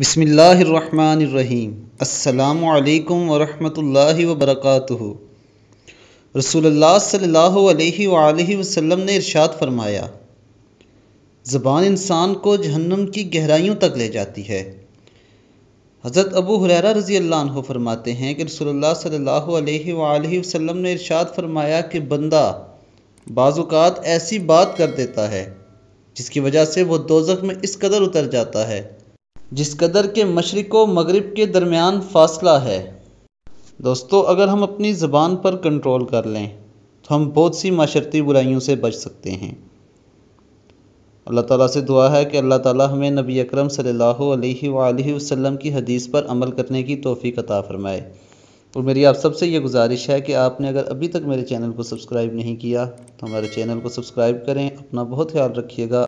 बिसमीम् अल्लाम वरहमल वबरक रसूलुल्लाह सल्लल्लाहु अलैहि वसल्लम ने इरशाद फरमाया ज़बान इंसान को जहन्नम की गहराइयों तक ले जाती है हज़रत अबू हुरैरा रज़ी अल्लाह फरमाते हैं कि रसूलुल्लाह सल्लल्लाहु अलैहि वसल्लम ने इरशाद फरमाया कि बंदा बाज़ात ऐसी बात कर देता है जिसकी वजह से वह दोजख में इस कदर उतर जाता है जिस कदर के मशरक़ व मगरब के दरमियान फ़ासला है दोस्तों अगर हम अपनी ज़बान पर कंट्रोल कर लें तो हम बहुत सी माशरती बुराइयों से बच सकते हैं अल्लाह ताला से दुआ है कि अल्लाह ताला हमें नबी अकरम सल्लल्लाहु अलैहि वसल्लम की हदीस पर अमल करने की तोफ़ी अता फ़रमाए और मेरी आप सबसे ये गुजारिश है कि आपने अगर अभी तक मेरे चैनल को सब्सक्राइब नहीं किया तो हमारे चैनल को सब्सक्राइब करें अपना बहुत ख्याल रखिएगा